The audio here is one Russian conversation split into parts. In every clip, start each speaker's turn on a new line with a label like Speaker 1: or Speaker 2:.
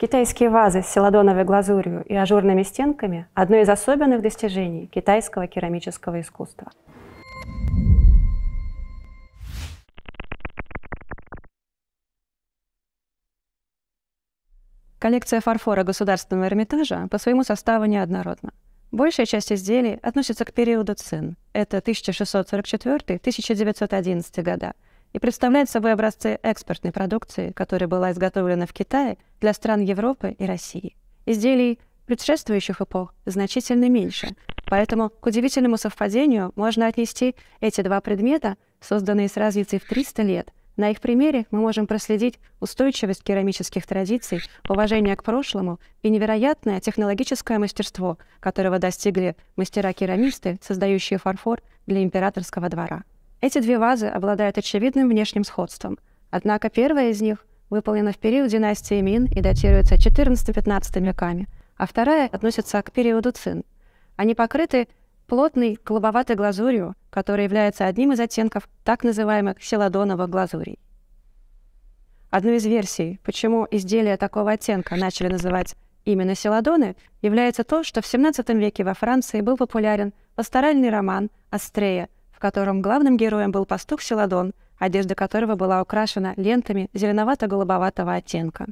Speaker 1: Китайские вазы с селадоновой глазурью и ажурными стенками – одно из особенных достижений китайского керамического искусства. Коллекция фарфора Государственного Эрмитажа по своему составу неоднородна. Большая часть изделий относится к периоду цин. Это 1644-1911 года – и представляет собой образцы экспортной продукции, которая была изготовлена в Китае для стран Европы и России. Изделий предшествующих эпох значительно меньше, поэтому к удивительному совпадению можно отнести эти два предмета, созданные с разницей в 300 лет. На их примере мы можем проследить устойчивость керамических традиций, уважение к прошлому и невероятное технологическое мастерство, которого достигли мастера-керамисты, создающие фарфор для императорского двора. Эти две вазы обладают очевидным внешним сходством, однако первая из них выполнена в период династии Мин и датируется XIV-XV веками, а вторая относится к периоду Цин. Они покрыты плотной клубоватой глазурью, которая является одним из оттенков так называемых селадоновых глазурей. Одной из версий, почему изделия такого оттенка начали называть именно селадоны, является то, что в XVII веке во Франции был популярен пасторальный роман «Астрея», котором главным героем был пастух Селадон, одежда которого была украшена лентами зеленовато-голубоватого оттенка.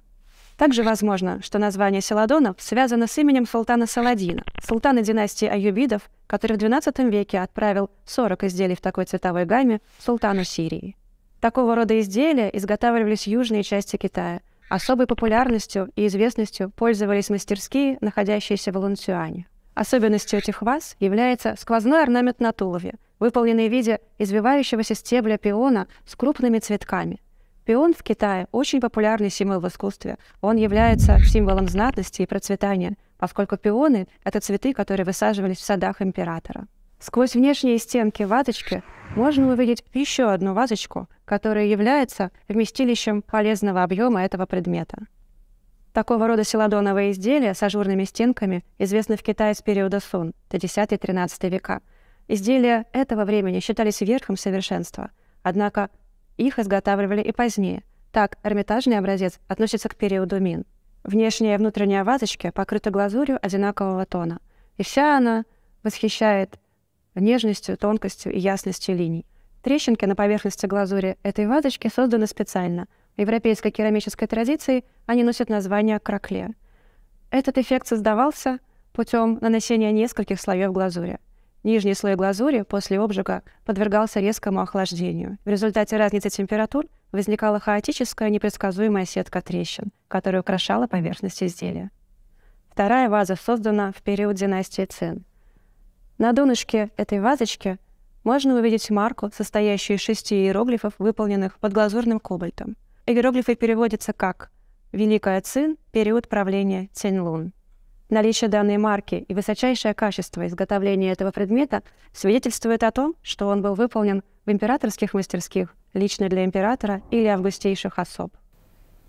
Speaker 1: Также возможно, что название Селадонов связано с именем султана Саладина, султана династии Аюбидов, который в XII веке отправил 40 изделий в такой цветовой гамме султану Сирии. Такого рода изделия изготавливались в южной части Китая. Особой популярностью и известностью пользовались мастерские, находящиеся в Лунцюане. Особенностью этих ваз является сквозной орнамент на тулове, выполненный в виде извивающегося стебля пиона с крупными цветками. Пион в Китае очень популярный символ в искусстве. Он является символом знатности и процветания, поскольку пионы — это цветы, которые высаживались в садах императора. Сквозь внешние стенки ваточки можно увидеть еще одну вазочку, которая является вместилищем полезного объема этого предмета. Такого рода селадоновые изделия с ажурными стенками известны в Китае с периода Сун, до 10-13 века. Изделия этого времени считались верхом совершенства, однако их изготавливали и позднее. Так, эрмитажный образец относится к периоду Мин. Внешняя и внутренняя вазочки покрыты глазурью одинакового тона, и вся она восхищает нежностью, тонкостью и ясностью линий. Трещинки на поверхности глазури этой вазочки созданы специально – европейской керамической традиции они носят название кракле. Этот эффект создавался путем нанесения нескольких слоев глазури. Нижний слой глазури после обжига подвергался резкому охлаждению. В результате разницы температур возникала хаотическая непредсказуемая сетка трещин, которая украшала поверхность изделия. Вторая ваза создана в период династии Цин. На донышке этой вазочки можно увидеть марку, состоящую из шести иероглифов, выполненных под глазурным кобальтом — иероглифы переводятся как «Великая Цин. Период правления Цинлун». Наличие данной марки и высочайшее качество изготовления этого предмета свидетельствует о том, что он был выполнен в императорских мастерских, лично для императора или августейших особ.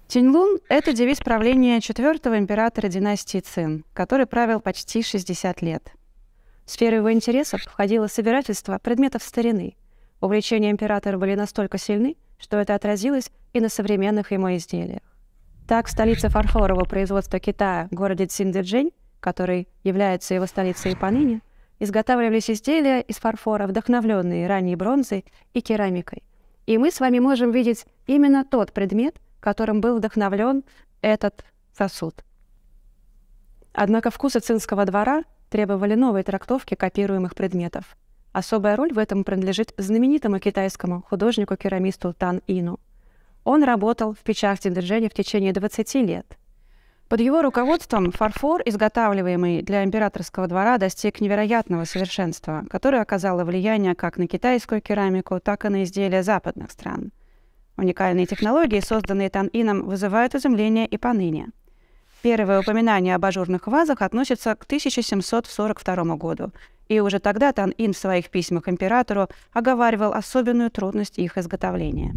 Speaker 1: Тиньлун — это девиз правления четвертого императора династии Цин, который правил почти 60 лет. В сферу его интересов входило собирательство предметов старины. Увлечения императора были настолько сильны, что это отразилось и на современных ему изделиях. Так, в столице фарфорового производства Китая, городе Циндэджень, который является его столицей и поныне, изготавливались изделия из фарфора, вдохновленные ранней бронзой и керамикой. И мы с вами можем видеть именно тот предмет, которым был вдохновлен этот сосуд. Однако вкусы цинского двора требовали новой трактовки копируемых предметов – Особая роль в этом принадлежит знаменитому китайскому художнику-керамисту Тан Ину. Он работал в печах Дзержени в течение 20 лет. Под его руководством фарфор, изготавливаемый для императорского двора, достиг невероятного совершенства, которое оказало влияние как на китайскую керамику, так и на изделия западных стран. Уникальные технологии, созданные Тан Ином, вызывают изумление и поныне. Первое упоминание об ажурных вазах относится к 1742 году, и уже тогда Тан-Ин в своих письмах императору оговаривал особенную трудность их изготовления.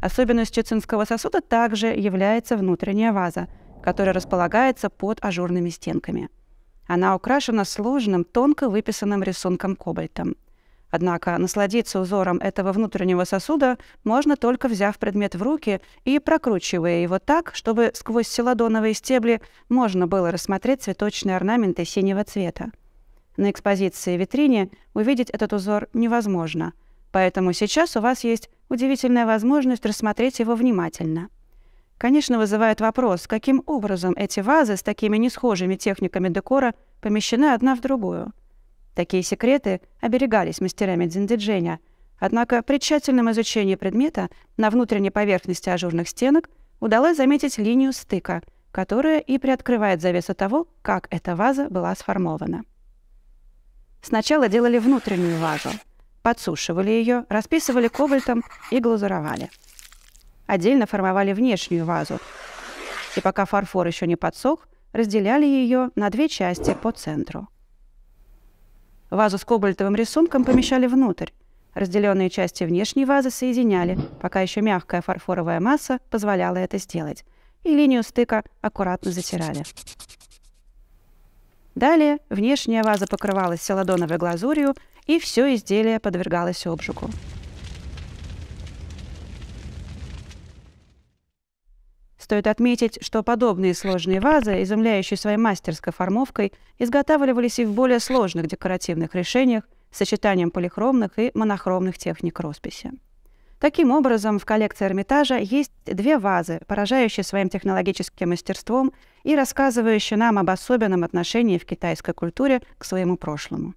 Speaker 1: Особенностью цинского сосуда также является внутренняя ваза, которая располагается под ажурными стенками. Она украшена сложным, тонко выписанным рисунком кобальтом. Однако насладиться узором этого внутреннего сосуда можно только взяв предмет в руки и прокручивая его так, чтобы сквозь селадоновые стебли можно было рассмотреть цветочные орнаменты синего цвета. На экспозиции витрине увидеть этот узор невозможно, поэтому сейчас у вас есть удивительная возможность рассмотреть его внимательно. Конечно, вызывает вопрос, каким образом эти вазы с такими несхожими техниками декора помещены одна в другую. Такие секреты оберегались мастерами дзиндидженя, однако при тщательном изучении предмета на внутренней поверхности ажурных стенок удалось заметить линию стыка, которая и приоткрывает завесу того, как эта ваза была сформована. Сначала делали внутреннюю вазу, подсушивали ее, расписывали кобальтом и глазуровали. Отдельно формовали внешнюю вазу, и пока фарфор еще не подсох, разделяли ее на две части по центру. Вазу с кобальтовым рисунком помещали внутрь, Разделенные части внешней вазы соединяли, пока еще мягкая фарфоровая масса позволяла это сделать, и линию стыка аккуратно затирали. Далее внешняя ваза покрывалась селадоновой глазурью, и все изделие подвергалось обжигу. Стоит отметить, что подобные сложные вазы, изумляющие своей мастерской формовкой, изготавливались и в более сложных декоративных решениях с сочетанием полихромных и монохромных техник росписи. Таким образом, в коллекции Эрмитажа есть две вазы, поражающие своим технологическим мастерством и рассказывающий нам об особенном отношении в китайской культуре к своему прошлому.